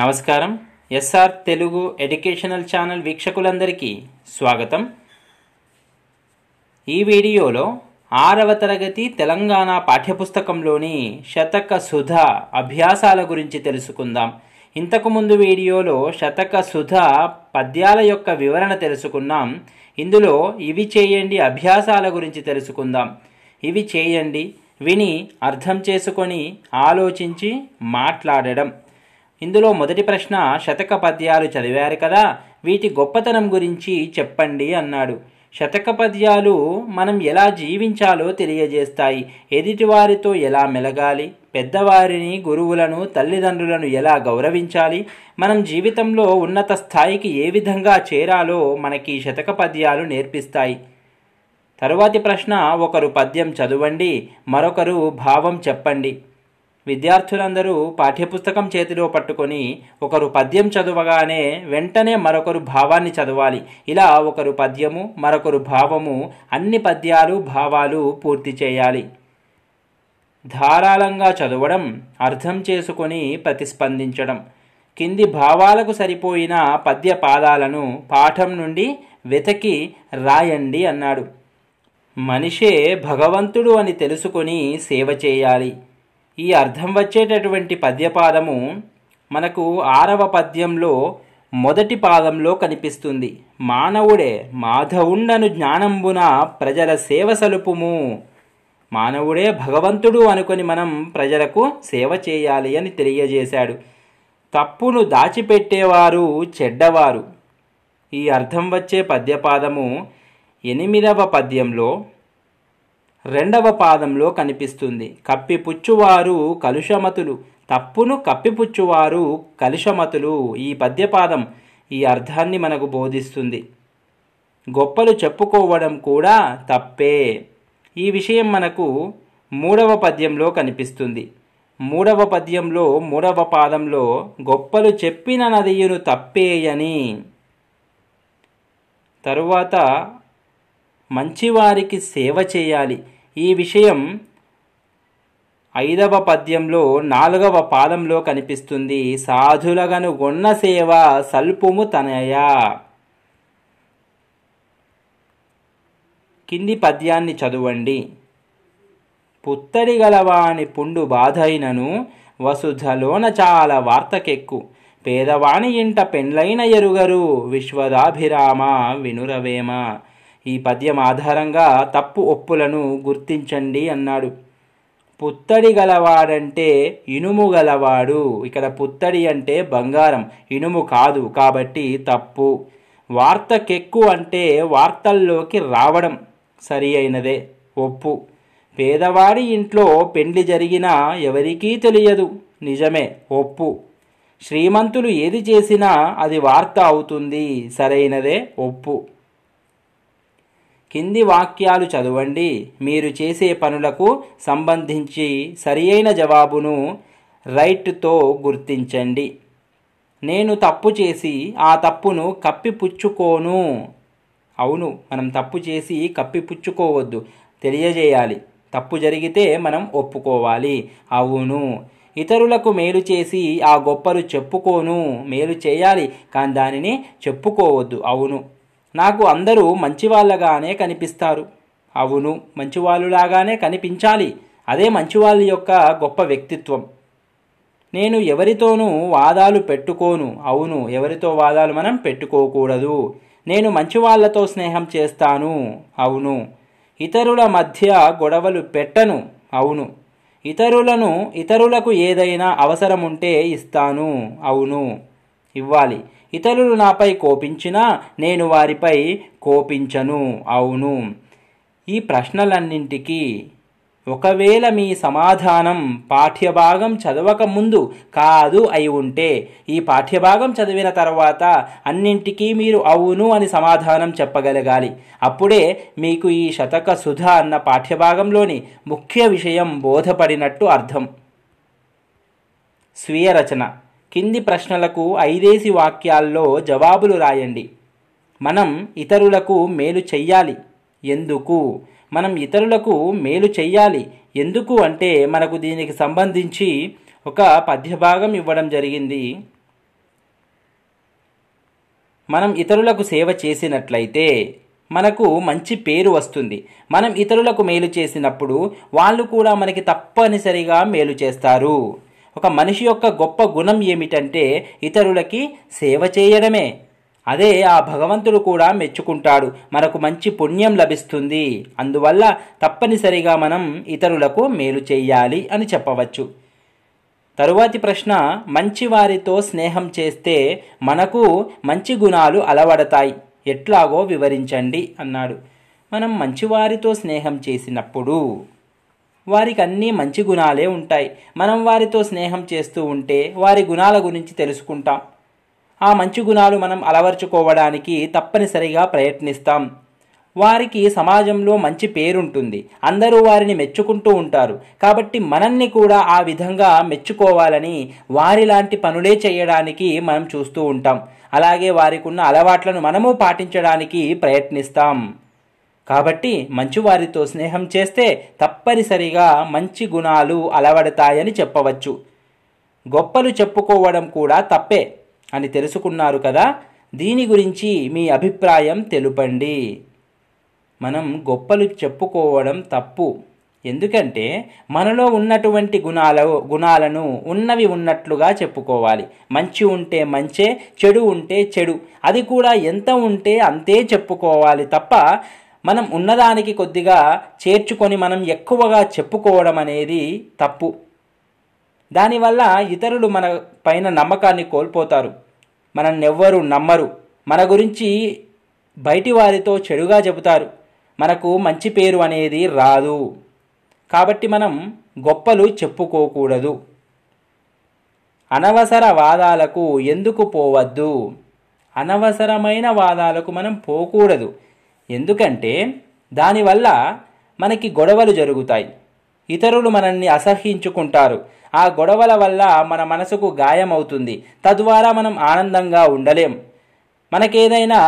నమస్కారం SR Telugu educational channel వీక్షకులందరికీ స్వాగతం ఈ వీడియోలో ఆరవ తరగతి తెలంగాణ పాఠ్యపుస్తకంలోని శతక సుధ అభ్యాసాల గురించి తెలుసుకుందాం ఇంతకుముందు వీడియోలో శతక సుధ పద్యాల యొక్క వివరణ తెలుసుకున్నాం ఇందులో ఇవి చేయండి అభ్యాసాల గురించి తెలుసుకుందాం ఇవి చేయండి విని అర్థం చేసుకొని ఆలోచించి మాట్లాడడం ఇందులో మొదటి ప్రశ్న శతక పద్యాలు చదివారు కదా వీటి గొప్పతనం గురించి చెప్పండి అన్నాడు శతక పద్యాలు మనం ఎలా జీవించాలో తెలియజేస్తాయి ఎదుటివారితో ఎలా మెలగాలి పెద్దవారిని గురువులను తల్లిదండ్రులను ఎలా గౌరవించాలి మనం జీవితంలో ఉన్నత స్థాయికి ఏ విధంగా చేరాలో మనకి శతక పద్యాలు నేర్పిస్తాయి తరువాతి ప్రశ్న ఒకరు పద్యం చదవండి మరొకరు భావం చెప్పండి విద్యార్థులందరూ పాఠ్యపుస్తకం చేతిలో పట్టుకొని ఒకరు పద్యం చదవగానే వెంటనే మరొకరు భావాన్ని చదవాలి ఇలా ఒకరు పద్యము మరొకరు భావము అన్ని పద్యాలు భావాలు పూర్తి చేయాలి ధారాళంగా చదవడం అర్థం చేసుకొని ప్రతిస్పందించడం కింది భావాలకు సరిపోయిన పద్య పాదాలను పాఠం నుండి వెతకి రాయండి అన్నాడు మనిషే భగవంతుడు అని తెలుసుకొని సేవ చేయాలి ఈ అర్థం వచ్చేటటువంటి పద్యపాదము మనకు ఆరవ పద్యంలో మొదటి పాదంలో కనిపిస్తుంది మానవుడే మాధవుండను జ్ఞానంబున ప్రజల సేవ సలుపుము మానవుడే భగవంతుడు అనుకొని మనం ప్రజలకు సేవ చేయాలి అని తెలియజేశాడు తప్పును దాచిపెట్టేవారు చెడ్డవారు ఈ అర్థం వచ్చే పద్యపాదము ఎనిమిదవ పద్యంలో రెండవ పాదంలో కనిపిస్తుంది కప్పిపుచ్చువారు కలుషమతులు తప్పును కప్పిపుచ్చువారు కలుషమతులు ఈ పద్యపాదం ఈ అర్థాన్ని మనకు బోధిస్తుంది గొప్పలు చెప్పుకోవడం కూడా తప్పే ఈ విషయం మనకు మూడవ పద్యంలో కనిపిస్తుంది మూడవ పద్యంలో మూడవ పాదంలో గొప్పలు చెప్పిన నదియును తప్పేయని తరువాత మంచివారికి సేవ చేయాలి ఈ విషయం ఐదవ పద్యంలో నాలుగవ పాదంలో కనిపిస్తుంది సాధులగను గొన్న సేవ సల్పుము తనయ కింది పద్యాన్ని చదవండి పుత్తడి గలవాణి పుండు బాధైనను వసుధలోన చాలా వార్తకెక్కు పేదవాణి ఇంట పెండ్లైన ఎరుగరు విశ్వదాభిరామ వినురవేమ ఈ పద్యం ఆధారంగా తప్పు ఒప్పులను గుర్తించండి అన్నాడు పుత్తడి గలవాడంటే ఇనుము గలవాడు ఇక్కడ పుత్తడి అంటే బంగారం ఇనుము కాదు కాబట్టి తప్పు వార్తకెక్కు అంటే వార్తల్లోకి రావడం సరి అయినదే ఒప్పు పేదవాడి ఇంట్లో పెండ్లి జరిగినా ఎవరికీ తెలియదు నిజమే ఒప్పు శ్రీమంతులు ఏది చేసినా అది వార్త అవుతుంది సరైనదే ఒప్పు కింది వాక్యాలు చదవండి మీరు చేసే పనులకు సంబంధించి సరియైన జవాబును రైట్తో గుర్తించండి నేను తప్పు చేసి ఆ తప్పును కప్పిపుచ్చుకోను అవును మనం తప్పు చేసి కప్పిపుచ్చుకోవద్దు తెలియజేయాలి తప్పు జరిగితే మనం ఒప్పుకోవాలి అవును ఇతరులకు మేలు చేసి ఆ గొప్పలు చెప్పుకోను మేలు చేయాలి కానీ దానిని చెప్పుకోవద్దు అవును నాకు అందరూ మంచివాళ్ళగానే కనిపిస్తారు అవును మంచివాళ్ళులాగానే కనిపించాలి అదే మంచివాళ్ళ యొక్క గొప్ప వ్యక్తిత్వం నేను ఎవరితోనూ వాదాలు పెట్టుకోను అవును ఎవరితో వాదాలు మనం పెట్టుకోకూడదు నేను మంచివాళ్లతో స్నేహం చేస్తాను అవును ఇతరుల మధ్య గొడవలు పెట్టను అవును ఇతరులను ఇతరులకు ఏదైనా అవసరం ఉంటే ఇస్తాను అవును ఇవ్వాలి ఇతరులు నాపై కోపించినా నేను వారిపై కోపించను అవును ఈ ప్రశ్నలన్నింటికీ ఒకవేళ మీ సమాధానం పాఠ్యభాగం చదవక ముందు కాదు అయి ఉంటే ఈ పాఠ్యభాగం చదివిన తర్వాత అన్నింటికీ మీరు అవును అని సమాధానం చెప్పగలగాలి అప్పుడే మీకు ఈ శతక సుధ అన్న పాఠ్యభాగంలోని ముఖ్య విషయం బోధపడినట్టు అర్థం స్వీయ రచన కింది ప్రశ్నలకు ఐదేసి వాక్యాల్లో జవాబులు రాయండి మనం ఇతరులకు మేలు చెయ్యాలి ఎందుకు మనం ఇతరులకు మేలు చెయ్యాలి ఎందుకు అంటే మనకు దీనికి సంబంధించి ఒక పద్యభాగం ఇవ్వడం జరిగింది మనం ఇతరులకు సేవ చేసినట్లయితే మనకు మంచి పేరు వస్తుంది మనం ఇతరులకు మేలు చేసినప్పుడు వాళ్ళు కూడా మనకి తప్పనిసరిగా మేలు చేస్తారు ఒక మనిషి యొక్క గొప్ప గుణం ఏమిటంటే ఇతరులకి సేవ చేయడమే అదే ఆ భగవంతుడు కూడా మెచ్చుకుంటాడు మనకు మంచి పుణ్యం లభిస్తుంది అందువల్ల తప్పనిసరిగా మనం ఇతరులకు మేలు చేయాలి అని చెప్పవచ్చు తరువాతి ప్రశ్న మంచివారితో స్నేహం చేస్తే మనకు మంచి గుణాలు అలవడతాయి ఎట్లాగో వివరించండి అన్నాడు మనం మంచివారితో స్నేహం చేసినప్పుడు వారికి అన్నీ మంచి గుణాలే ఉంటాయి మనం వారితో స్నేహం చేస్తూ ఉంటే వారి గుణాల గురించి తెలుసుకుంటాం ఆ మంచి గుణాలు మనం అలవర్చుకోవడానికి తప్పనిసరిగా ప్రయత్నిస్తాం వారికి సమాజంలో మంచి పేరుంటుంది అందరూ వారిని మెచ్చుకుంటూ ఉంటారు కాబట్టి మనల్ని కూడా ఆ విధంగా మెచ్చుకోవాలని వారిలాంటి పనులే చేయడానికి మనం చూస్తూ ఉంటాం అలాగే వారికి ఉన్న అలవాట్లను మనము పాటించడానికి ప్రయత్నిస్తాం కాబట్టి మంచివారితో స్నేహం చేస్తే తప్పనిసరిగా మంచి గుణాలు అలవడతాయని చెప్పవచ్చు గొప్పలు చెప్పుకోవడం కూడా తప్పే అని తెలుసుకున్నారు కదా దీని గురించి మీ అభిప్రాయం తెలుపండి మనం గొప్పలు చెప్పుకోవడం తప్పు ఎందుకంటే మనలో ఉన్నటువంటి గుణాల గుణాలను ఉన్నవి ఉన్నట్లుగా చెప్పుకోవాలి మంచి ఉంటే మంచే చెడు ఉంటే చెడు అది కూడా ఎంత ఉంటే అంతే చెప్పుకోవాలి తప్ప మనం ఉన్నదానికి కొద్దిగా చేర్చుకొని మనం ఎక్కువగా చెప్పుకోవడం అనేది తప్పు దానివల్ల ఇతరులు మన పైన నమ్మకాన్ని కోల్పోతారు మనన్నెవ్వరూ నమ్మరు మన గురించి బయటి వారితో చెడుగా చెబుతారు మనకు మంచి పేరు అనేది రాదు కాబట్టి మనం గొప్పలు చెప్పుకోకూడదు అనవసర వాదాలకు ఎందుకు పోవద్దు అనవసరమైన వాదాలకు మనం పోకూడదు ఎందుకంటే దానివల్ల మనకి గొడవలు జరుగుతాయి ఇతరులు మనల్ని అసహించుకుంటారు ఆ గొడవల వల్ల మన మనసుకు గాయం అవుతుంది తద్వారా మనం ఆనందంగా ఉండలేం మనకేదైనా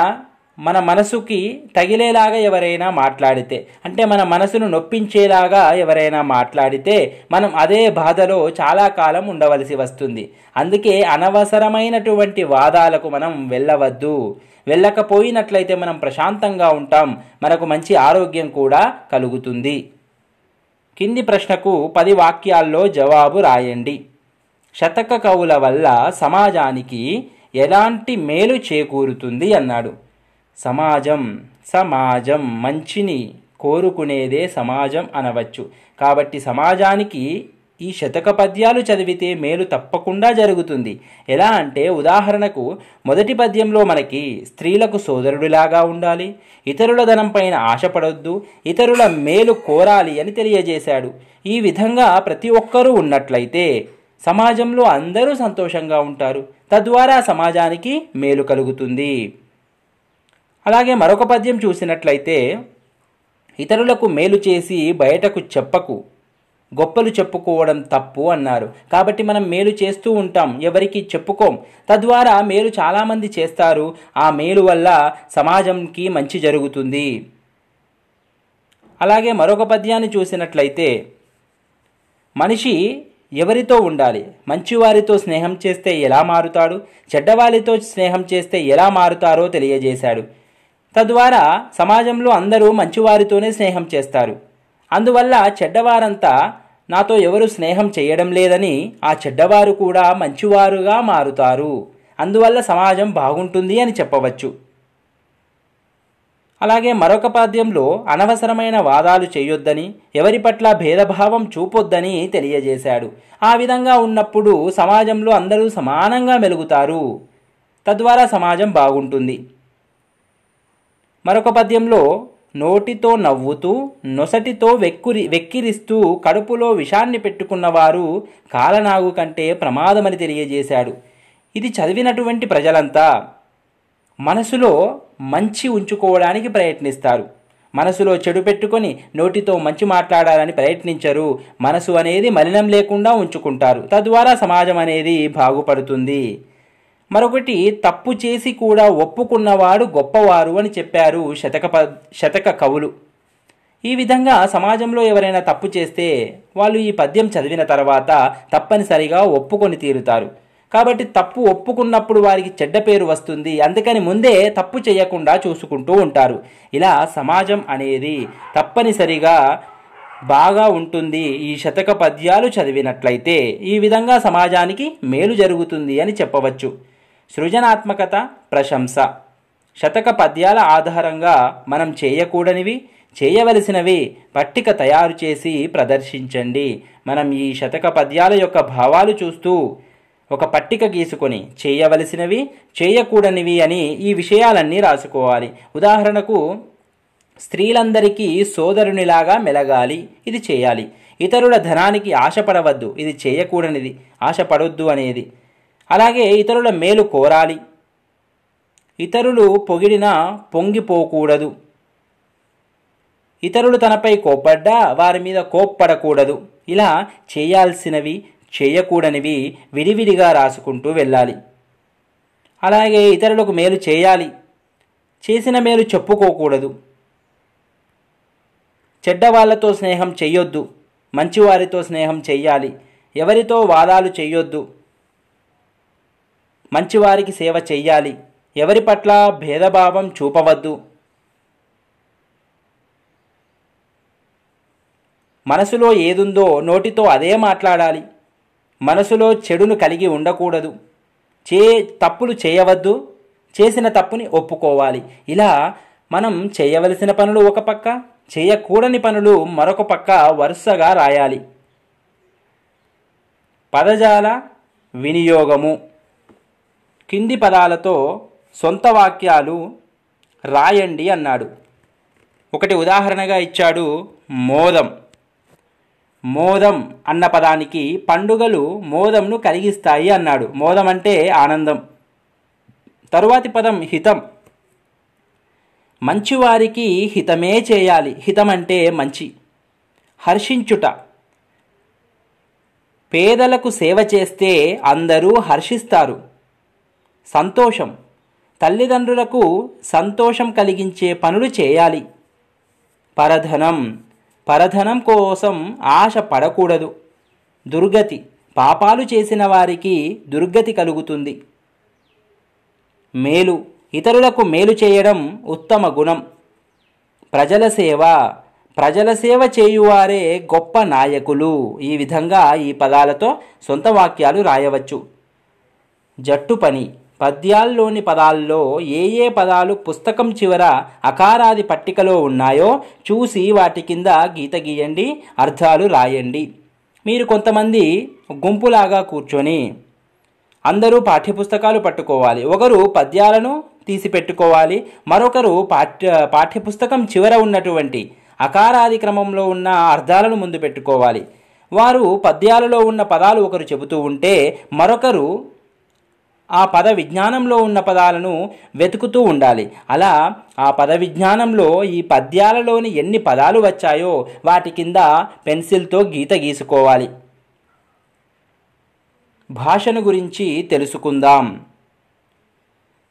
మన మనసుకి తగిలేలాగా ఎవరైనా మాట్లాడితే అంటే మన మనసును నొప్పించేలాగా ఎవరైనా మాట్లాడితే మనం అదే బాధలో చాలా కాలం ఉండవలసి వస్తుంది అందుకే అనవసరమైనటువంటి వాదాలకు మనం వెళ్ళవద్దు వెళ్ళకపోయినట్లయితే మనం ప్రశాంతంగా ఉంటాం మనకు మంచి ఆరోగ్యం కూడా కలుగుతుంది కింది ప్రశ్నకు పది వాక్యాల్లో జవాబు రాయండి శతక కవుల వల్ల సమాజానికి ఎలాంటి మేలు చేకూరుతుంది అన్నాడు సమాజం సమాజం మంచిని కోరుకునేదే సమాజం అనవచ్చు కాబట్టి సమాజానికి ఈ శతక పద్యాలు చదివితే మేలు తప్పకుండా జరుగుతుంది ఎలా అంటే ఉదాహరణకు మొదటి పద్యంలో మనకి స్త్రీలకు సోదరుడిలాగా ఉండాలి ఇతరుల ధనం పైన ఆశపడొద్దు ఇతరుల మేలు కోరాలి అని తెలియజేశాడు ఈ విధంగా ప్రతి ఒక్కరూ ఉన్నట్లయితే సమాజంలో అందరూ సంతోషంగా ఉంటారు తద్వారా సమాజానికి మేలు కలుగుతుంది అలాగే మరొక పద్యం చూసినట్లయితే ఇతరులకు మేలు చేసి బయటకు చెప్పకు గొప్పలు చెప్పుకోవడం తప్పు అన్నారు కాబట్టి మనం మేలు చేస్తూ ఉంటాం ఎవరికి చెప్పుకోం తద్వారా మేలు చాలామంది చేస్తారు ఆ మేలు వల్ల సమాజంకి మంచి జరుగుతుంది అలాగే మరొక పద్యాన్ని చూసినట్లయితే మనిషి ఎవరితో ఉండాలి మంచివారితో స్నేహం చేస్తే ఎలా మారుతాడు చెడ్డవారితో స్నేహం చేస్తే ఎలా మారుతారో తెలియజేశాడు తద్వారా సమాజంలో అందరూ మంచివారితోనే స్నేహం చేస్తారు అందువల్ల చెడ్డవారంతా నాతో ఎవరు స్నేహం చేయడం లేదని ఆ చెడ్డవారు కూడా మంచివారుగా మారుతారు అందువల్ల సమాజం బాగుంటుంది అని చెప్పవచ్చు అలాగే మరొక పాద్యంలో అనవసరమైన వాదాలు చేయొద్దని ఎవరి పట్ల భేదభావం చూపొద్దని తెలియజేశాడు ఆ విధంగా ఉన్నప్పుడు సమాజంలో అందరూ సమానంగా మెలుగుతారు తద్వారా సమాజం బాగుంటుంది మరొక పద్యంలో నోటితో నవ్వుతూ నొసటితో వెక్కురి వెక్కిరిస్తూ కడుపులో విషాన్ని పెట్టుకున్నవారు కాలనాగు కంటే ప్రమాదమని తెలియజేశాడు ఇది చదివినటువంటి ప్రజలంతా మనసులో మంచి ఉంచుకోవడానికి ప్రయత్నిస్తారు మనసులో చెడు పెట్టుకొని నోటితో మంచి మాట్లాడాలని ప్రయత్నించరు మనసు అనేది మలినం లేకుండా ఉంచుకుంటారు తద్వారా సమాజం అనేది బాగుపడుతుంది మరొకటి తప్పు చేసి కూడా ఒప్పుకున్నవాడు గొప్పవారు అని చెప్పారు శతక ప శతక కవులు ఈ విధంగా సమాజంలో ఎవరైనా తప్పు చేస్తే వాళ్ళు ఈ పద్యం చదివిన తర్వాత తప్పనిసరిగా ఒప్పుకొని తీరుతారు కాబట్టి తప్పు ఒప్పుకున్నప్పుడు వారికి చెడ్డ పేరు వస్తుంది అందుకని ముందే తప్పు చేయకుండా చూసుకుంటూ ఉంటారు ఇలా సమాజం అనేది తప్పనిసరిగా బాగా ఉంటుంది ఈ శతక పద్యాలు చదివినట్లయితే ఈ విధంగా సమాజానికి మేలు జరుగుతుంది అని చెప్పవచ్చు సృజనాత్మకత ప్రశంస శతక పద్యాల ఆధారంగా మనం చేయకూడనివి చేయవలసినవి పట్టిక తయారు చేసి ప్రదర్శించండి మనం ఈ శతక పద్యాల యొక్క భావాలు చూస్తూ ఒక పట్టిక గీసుకొని చేయవలసినవి చేయకూడనివి అని ఈ విషయాలన్నీ రాసుకోవాలి ఉదాహరణకు స్త్రీలందరికీ సోదరునిలాగా మెలగాలి ఇది చేయాలి ఇతరుల ధనానికి ఆశపడవద్దు ఇది చేయకూడనిది ఆశపడొద్దు అనేది అలాగే ఇతరుల మేలు కోరాలి ఇతరులు పొగిడినా పొంగిపోకూడదు ఇతరులు తనపై కోప్పడ్డా వారి మీద కోప్పడకూడదు ఇలా చేయాల్సినవి చేయకూడనివి విడివిడిగా రాసుకుంటూ వెళ్ళాలి అలాగే ఇతరులకు మేలు చేయాలి చేసిన మేలు చెప్పుకోకూడదు చెడ్డవాళ్లతో స్నేహం చెయ్యొద్దు మంచివారితో స్నేహం చెయ్యాలి ఎవరితో వాదాలు చెయ్యొద్దు మంచివారికి సేవ చెయ్యాలి ఎవరి పట్ల భేదభావం చూపవద్దు మనసులో ఏదుందో నోటితో అదే మాట్లాడాలి మనసులో చెడును కలిగి ఉండకూడదు చే తప్పులు చేయవద్దు చేసిన తప్పుని ఒప్పుకోవాలి ఇలా మనం చేయవలసిన పనులు ఒక పక్క చేయకూడని పనులు మరొక పక్క వరుసగా రాయాలి పదజాల వినియోగము కింది పదాలతో సొంత వాక్యాలు రాయండి అన్నాడు ఒకటి ఉదాహరణగా ఇచ్చాడు మోదం మోదం అన్న పదానికి పండుగలు మోదంను కలిగిస్తాయి అన్నాడు మోదం అంటే ఆనందం తరువాతి పదం హితం మంచివారికి హితమే చేయాలి హితం అంటే మంచి హర్షించుట పేదలకు సేవ చేస్తే అందరూ హర్షిస్తారు సంతోషం తల్లిదండ్రులకు సంతోషం కలిగించే పనులు చేయాలి పరధనం పరధనం కోసం ఆశ పడకూడదు దుర్గతి పాపాలు చేసిన వారికి దుర్గతి కలుగుతుంది మేలు ఇతరులకు మేలు చేయడం ఉత్తమ గుణం ప్రజల సేవ ప్రజల సేవ చేయువారే గొప్ప నాయకులు ఈ విధంగా ఈ పదాలతో సొంత వాక్యాలు రాయవచ్చు జట్టు పని పద్యాల్లోని పదాల్లో ఏ ఏ పదాలు పుస్తకం చివర అకారాది పట్టికలో ఉన్నాయో చూసి వాటి కింద గీత గీయండి అర్థాలు రాయండి మీరు కొంతమంది గుంపులాగా కూర్చొని అందరూ పాఠ్యపుస్తకాలు పట్టుకోవాలి ఒకరు పద్యాలను తీసి పెట్టుకోవాలి మరొకరు పాఠ్య పాఠ్యపుస్తకం చివర ఉన్నటువంటి అకారాది క్రమంలో ఉన్న అర్థాలను ముందు పెట్టుకోవాలి వారు పద్యాలలో ఉన్న పదాలు ఒకరు చెబుతూ ఉంటే మరొకరు ఆ పద విజ్ఞానంలో ఉన్న పదాలను వెతుకుతూ ఉండాలి అలా ఆ పద విజ్ఞానంలో ఈ పద్యాలలోని ఎన్ని పదాలు వచ్చాయో వాటి కింద పెన్సిల్తో గీత గీసుకోవాలి భాషను గురించి తెలుసుకుందాం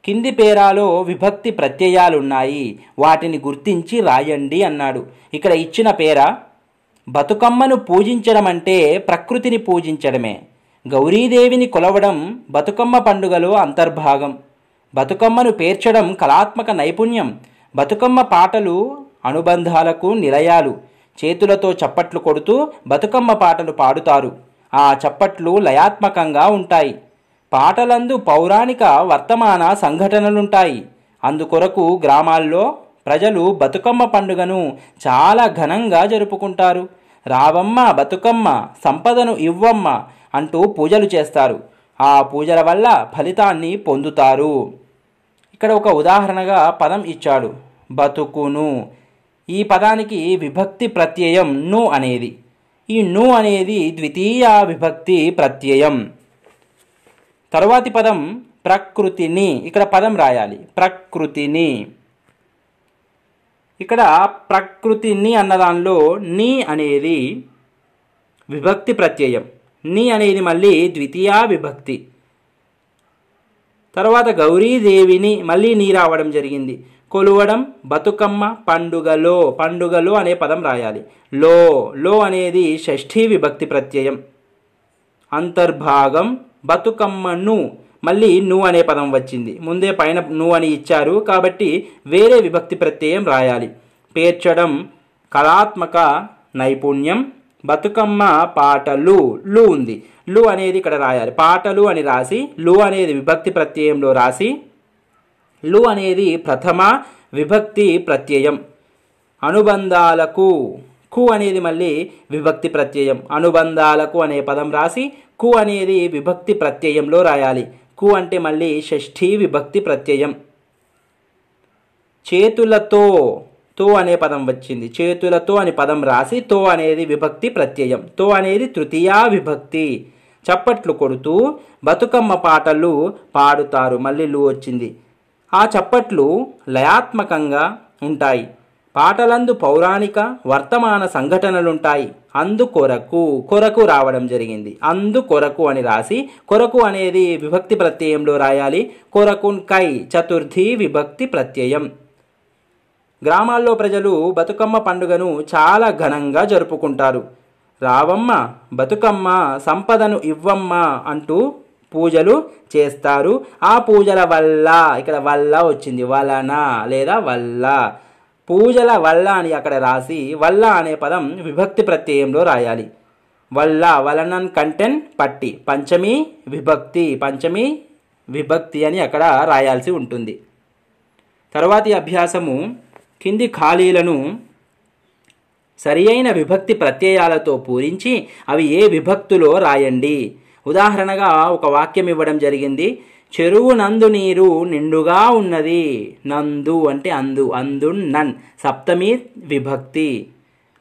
కింది పేరాలో విభక్తి ప్రత్యయాలున్నాయి వాటిని గుర్తించి రాయండి అన్నాడు ఇక్కడ ఇచ్చిన పేర బతుకమ్మను పూజించడం అంటే ప్రకృతిని పూజించడమే గౌరీదేవిని కొలవడం బతుకమ్మ పండుగలో అంతర్భాగం బతుకమ్మను పేర్చడం కళాత్మక నైపుణ్యం బతుకమ్మ పాటలు అనుబంధాలకు నిలయాలు చేతులతో చప్పట్లు కొడుతూ బతుకమ్మ పాటలు పాడుతారు ఆ చప్పట్లు లయాత్మకంగా ఉంటాయి పాటలందు పౌరాణిక వర్తమాన సంఘటనలుంటాయి అందుకొరకు గ్రామాల్లో ప్రజలు బతుకమ్మ పండుగను చాలా ఘనంగా జరుపుకుంటారు రావమ్మ బతుకమ్మ సంపదను ఇవ్వమ్మ అంటూ పూజలు చేస్తారు ఆ పూజల వల్ల ఫలితాన్ని పొందుతారు ఇక్కడ ఒక ఉదాహరణగా పదం ఇచ్చాడు బతుకును ఈ పదానికి విభక్తి ప్రత్యయం ను అనేది ఈ ను అనేది ద్వితీయ విభక్తి ప్రత్యయం తరువాతి పదం ప్రకృతిని ఇక్కడ పదం రాయాలి ప్రకృతిని ఇక్కడ ప్రకృతిని అన్నదానిలో నీ అనేది విభక్తి ప్రత్యయం నీ అనేది మళ్ళీ ద్వితీయా విభక్తి తర్వాత గౌరీదేవిని మళ్ళీ నీ రావడం జరిగింది కొలువడం బతుకమ్మ పండుగలో పండుగలో అనే పదం రాయాలి లో లో అనేది షష్ఠీ విభక్తి ప్రత్యయం అంతర్భాగం బతుకమ్మను మళ్ళీ ను అనే పదం వచ్చింది ముందే పైన ను అని ఇచ్చారు కాబట్టి వేరే విభక్తి ప్రత్యయం రాయాలి పేర్చడం కళాత్మక నైపుణ్యం బతుకమ్మ పాటలు లు ఉంది లు అనేది ఇక్కడ రాయాలి పాటలు అని రాసి లు అనేది విభక్తి ప్రత్యయంలో రాసి లు అనేది ప్రథమ విభక్తి ప్రత్యయం అనుబంధాలకు కు అనేది మళ్ళీ విభక్తి ప్రత్యయం అనుబంధాలకు అనే పదం రాసి కు అనేది విభక్తి ప్రత్యయంలో రాయాలి కు అంటే మళ్ళీ షష్ఠీ విభక్తి ప్రత్యయం చేతులతో తో అనే పదం వచ్చింది చేతులతో అని పదం రాసి తో అనేది విభక్తి ప్రత్యయం తో అనేది తృతీయా విభక్తి చప్పట్లు కొడుతూ బతుకమ్మ పాటలు పాడుతారు మళ్ళీ లు వచ్చింది ఆ చప్పట్లు లయాత్మకంగా ఉంటాయి పాటలందు పౌరాణిక వర్తమాన సంఘటనలుంటాయి అందు కొరకు కొరకు రావడం జరిగింది అందు కొరకు అని రాసి కొరకు అనేది విభక్తి ప్రత్యయంలో రాయాలి కొరకున్ కై చతుర్థి విభక్తి ప్రత్యయం గ్రామాల్లో ప్రజలు బతుకమ్మ పండుగను చాలా ఘనంగా జరుపుకుంటారు రావమ్మ బతుకమ్మ సంపదను ఇవ్వమ్మ అంటూ పూజలు చేస్తారు ఆ పూజల వల్ల ఇక్కడ వల్ల వచ్చింది వలన లేదా వల్ల పూజల వల్ల అని అక్కడ రాసి వల్ల అనే పదం విభక్తి ప్రత్యయంలో రాయాలి వల్ల వలనన్ కంటెన్ పట్టి పంచమి విభక్తి పంచమి విభక్తి అని అక్కడ రాయాల్సి ఉంటుంది తర్వాతి అభ్యాసము కింది ఖాళీలను సరియైన విభక్తి ప్రత్యయాలతో పూరించి అవి ఏ విభక్తులో రాయండి ఉదాహరణగా ఒక వాక్యం ఇవ్వడం జరిగింది చెరువు నందు నీరు నిండుగా ఉన్నది నందు అంటే అందు అందు నన్ సప్తమి విభక్తి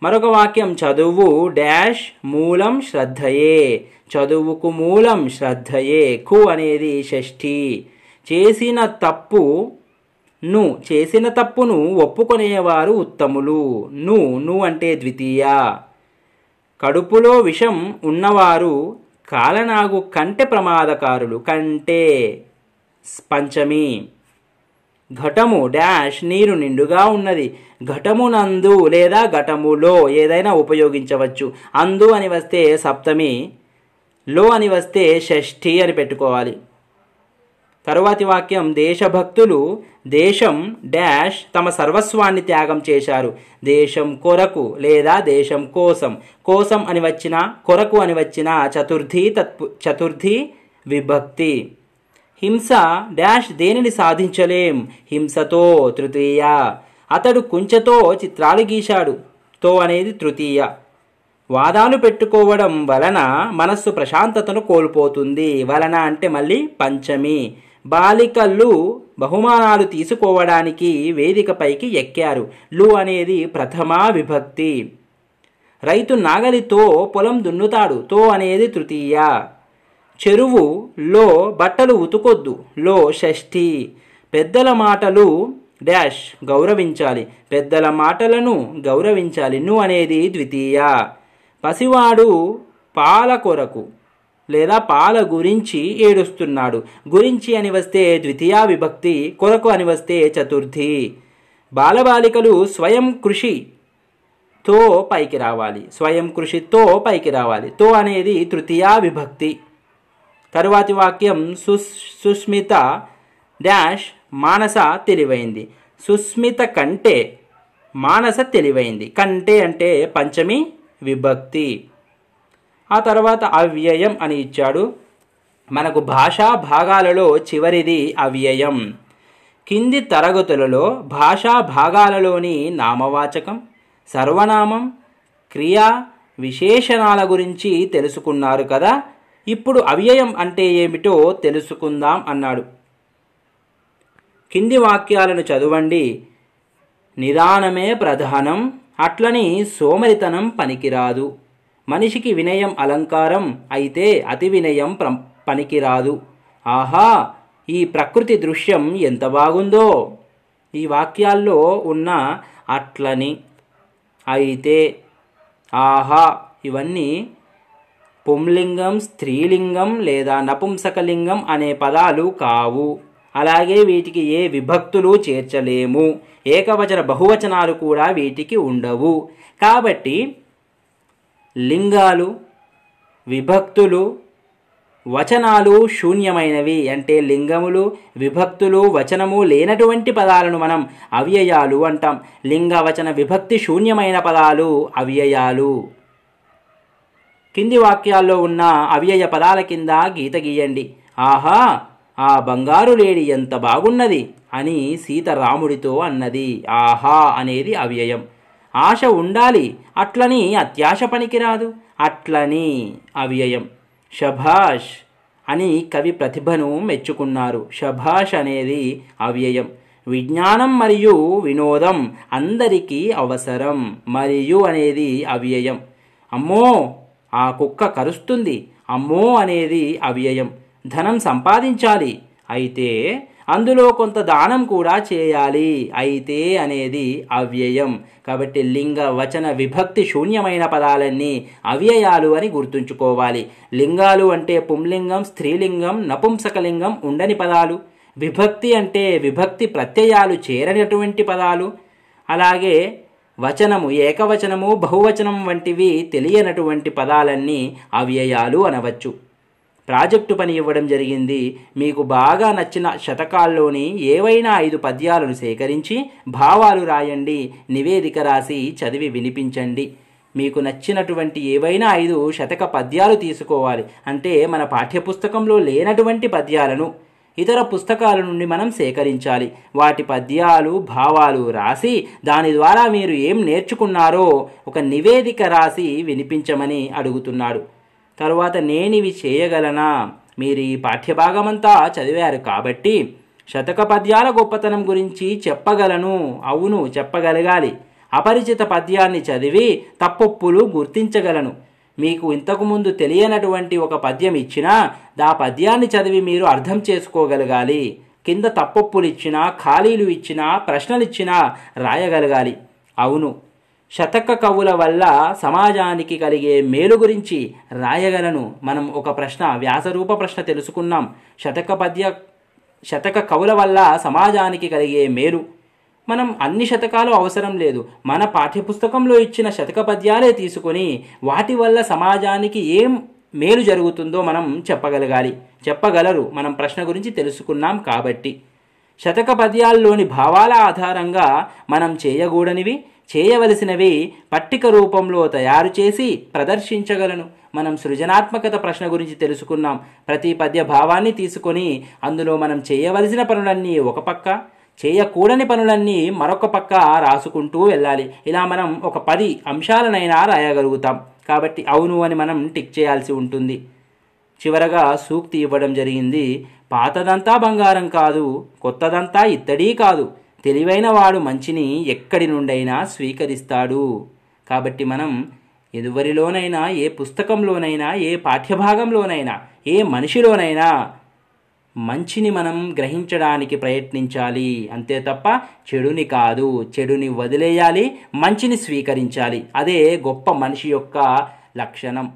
మరొక వాక్యం చదువు డాష్ మూలం శ్రద్ధయే చదువుకు మూలం శ్రద్ధయే కు అనేది షష్ఠి చేసిన తప్పు ను చేసిన తప్పును ఒప్పుకొనేవారు ఉత్తములు ను ను అంటే ద్వితీయ కడుపులో విషం ఉన్నవారు కాలనాగు కంటె ప్రమాదకారులు కంటే పంచమి ఘటము డాష్ నీరు నిండుగా ఉన్నది ఘటమునందు లేదా ఘటములో ఏదైనా ఉపయోగించవచ్చు అందు అని వస్తే సప్తమి లో అని వస్తే షష్ఠి అని పెట్టుకోవాలి తరువాతి వాక్యం దేశభక్తులు దేశం డాష్ తమ సర్వస్వాన్ని త్యాగం చేశారు దేశం కొరకు లేదా దేశం కోసం కోసం అని వచ్చిన కొరకు అని వచ్చిన చతుర్థి తత్పు చతుర్థి విభక్తి హింస డాష్ దేనిని సాధించలేం హింసతో తృతీయ అతడు కుంచెతో చిత్రాలు గీశాడు తో అనేది తృతీయ వాదాలు పెట్టుకోవడం వలన మనస్సు ప్రశాంతతను కోల్పోతుంది వలన అంటే మళ్ళీ పంచమి బాలికలు బహుమానాలు తీసుకోవడానికి వేదికపైకి ఎక్కారు లు అనేది ప్రథమా విభక్తి రైతు నాగలితో పొలం దున్నుతాడు తో అనేది తృతీయ చెరువు లో బట్టలు ఉతుకొద్దు లో షష్ఠి పెద్దల మాటలు డాష్ గౌరవించాలి పెద్దల మాటలను గౌరవించాలి ను అనేది ద్వితీయ పసివాడు పాల కొరకు లేదా పాల గురించి ఏడుస్తున్నాడు గురించి అని వస్తే ద్వితీయా విభక్తి కొరకు అని వస్తే చతుర్థి బాలబాలికలు స్వయం కృషి తో పైకి రావాలి స్వయం కృషితో పైకి రావాలి తో అనేది తృతీయా విభక్తి తరువాతి వాక్యం సుస్మిత డాష్ మానస తెలివైంది సుస్మిత కంటే మానస తెలివైంది కంటే అంటే పంచమి విభక్తి ఆ తర్వాత అవ్యయం అని ఇచ్చాడు మనకు భాషా భాగాలలో చివరిది అవ్యయం కింది తరగతులలో భాషా భాగాలలోని నామవాచకం సర్వనామం క్రియా విశేషణాల గురించి తెలుసుకున్నారు కదా ఇప్పుడు అవ్యయం అంటే ఏమిటో తెలుసుకుందాం అన్నాడు కింది వాక్యాలను చదవండి నిదానమే ప్రధానం అట్లని సోమరితనం పనికిరాదు మనిషికి వినయం అలంకారం అయితే అతి వినయం ప్ర పనికిరాదు ఆహా ఈ ప్రకృతి దృశ్యం ఎంత బాగుందో ఈ వాక్యాల్లో ఉన్న అట్లని అయితే ఆహా ఇవన్నీ పుంలింగం స్త్రీలింగం లేదా నపుంసకలింగం అనే పదాలు కావు అలాగే వీటికి ఏ విభక్తులు చేర్చలేము ఏకవచన బహువచనాలు కూడా వీటికి ఉండవు కాబట్టి లింగాలు విభక్తులు వచనాలు శూన్యమైనవి అంటే లింగములు విభక్తులు వచనము లేనటువంటి పదాలను మనం అవ్యయాలు అంటాం లింగ వచన విభక్తి శూన్యమైన పదాలు అవ్యయాలు కింది వాక్యాల్లో ఉన్న అవ్యయ పదాల కింద గీత గీయండి ఆహా ఆ బంగారు లేడి ఎంత బాగున్నది అని సీత రాముడితో అన్నది ఆహా అనేది అవ్యయం ఆశ ఉండాలి అట్లని అత్యాశ పనికిరాదు అట్లని అవ్యయం షభాష్ అని కవి ప్రతిభను మెచ్చుకున్నారు షభాష్ అనేది అవ్యయం విజ్ఞానం మరియు వినోదం అందరికీ అవసరం మరియు అనేది అవ్యయం అమ్మో ఆ కుక్క కరుస్తుంది అమ్మో అనేది అవ్యయం ధనం సంపాదించాలి అయితే అందులో కొంత దానం కూడా చేయాలి అయితే అనేది అవ్యయం కాబట్టి లింగ వచన విభక్తి శూన్యమైన పదాలన్నీ అవ్యయాలు అని గుర్తుంచుకోవాలి లింగాలు అంటే పుంలింగం స్త్రీలింగం నపుంసకలింగం ఉండని పదాలు విభక్తి అంటే విభక్తి ప్రత్యయాలు చేరనటువంటి పదాలు అలాగే వచనము ఏకవచనము బహువచనం వంటివి తెలియనటువంటి పదాలన్నీ అవ్యయాలు అనవచ్చు ప్రాజెక్టు పని ఇవ్వడం జరిగింది మీకు బాగా నచ్చిన శతకాల్లోని ఏవైనా ఐదు పద్యాలను సేకరించి భావాలు రాయండి నివేదిక రాసి చదివి వినిపించండి మీకు నచ్చినటువంటి ఏవైనా ఐదు శతక పద్యాలు తీసుకోవాలి అంటే మన పాఠ్యపుస్తకంలో లేనటువంటి పద్యాలను ఇతర పుస్తకాల నుండి మనం సేకరించాలి వాటి పద్యాలు భావాలు రాసి దాని ద్వారా మీరు ఏం నేర్చుకున్నారో ఒక నివేదిక రాసి వినిపించమని అడుగుతున్నాడు తరువాత నేనివి చేయగలనా మీరు ఈ పాఠ్యభాగమంతా చదివారు కాబట్టి శతక పద్యాల గొప్పతనం గురించి చెప్పగలను అవును చెప్పగలగాలి అపరిచిత పద్యాన్ని చదివి తప్పొప్పులు గుర్తించగలను మీకు ఇంతకుముందు తెలియనటువంటి ఒక పద్యం ఇచ్చినా దా పద్యాన్ని చదివి మీరు అర్థం చేసుకోగలగాలి కింద తప్పొప్పులు ఇచ్చినా ఖాళీలు ఇచ్చినా ప్రశ్నలు ఇచ్చినా రాయగలగాలి అవును శతక కవుల వల్ల సమాజానికి కలిగే మేలు గురించి రాయగలను మనం ఒక ప్రశ్న వ్యాసరూప ప్రశ్న తెలుసుకున్నాం శతక పద్య శతక కవుల వల్ల సమాజానికి కలిగే మేలు మనం అన్ని శతకాలు అవసరం లేదు మన పాఠ్యపుస్తకంలో ఇచ్చిన శతక పద్యాలే తీసుకొని వాటి వల్ల సమాజానికి ఏం మేలు జరుగుతుందో మనం చెప్పగలగాలి చెప్పగలరు మనం ప్రశ్న గురించి తెలుసుకున్నాం కాబట్టి శతక పద్యాల్లోని భావాల ఆధారంగా మనం చేయకూడనివి చేయవలసినవి పట్టిక రూపంలో తయారు చేసి ప్రదర్శించగలను మనం సృజనాత్మకత ప్రశ్న గురించి తెలుసుకున్నాం ప్రతి పద్య భావాన్ని తీసుకొని అందులో మనం చేయవలసిన పనులన్నీ ఒక పక్క చేయకూడని పనులన్నీ మరొక పక్క రాసుకుంటూ వెళ్ళాలి ఇలా మనం ఒక పది అంశాలనైనా రాయగలుగుతాం కాబట్టి అవును అని మనం టిక్ చేయాల్సి ఉంటుంది చివరగా సూక్తి ఇవ్వడం జరిగింది పాతదంతా బంగారం కాదు కొత్తదంతా ఇత్తడీ కాదు తెలివైన వాడు మంచిని ఎక్కడి నుండైనా స్వీకరిస్తాడు కాబట్టి మనం ఎదువరిలోనైనా ఏ పుస్తకంలోనైనా ఏ పాఠ్యభాగంలోనైనా ఏ మనిషిలోనైనా మంచిని మనం గ్రహించడానికి ప్రయత్నించాలి అంతే తప్ప చెడుని కాదు చెడుని వదిలేయాలి మంచిని స్వీకరించాలి అదే గొప్ప మనిషి యొక్క లక్షణం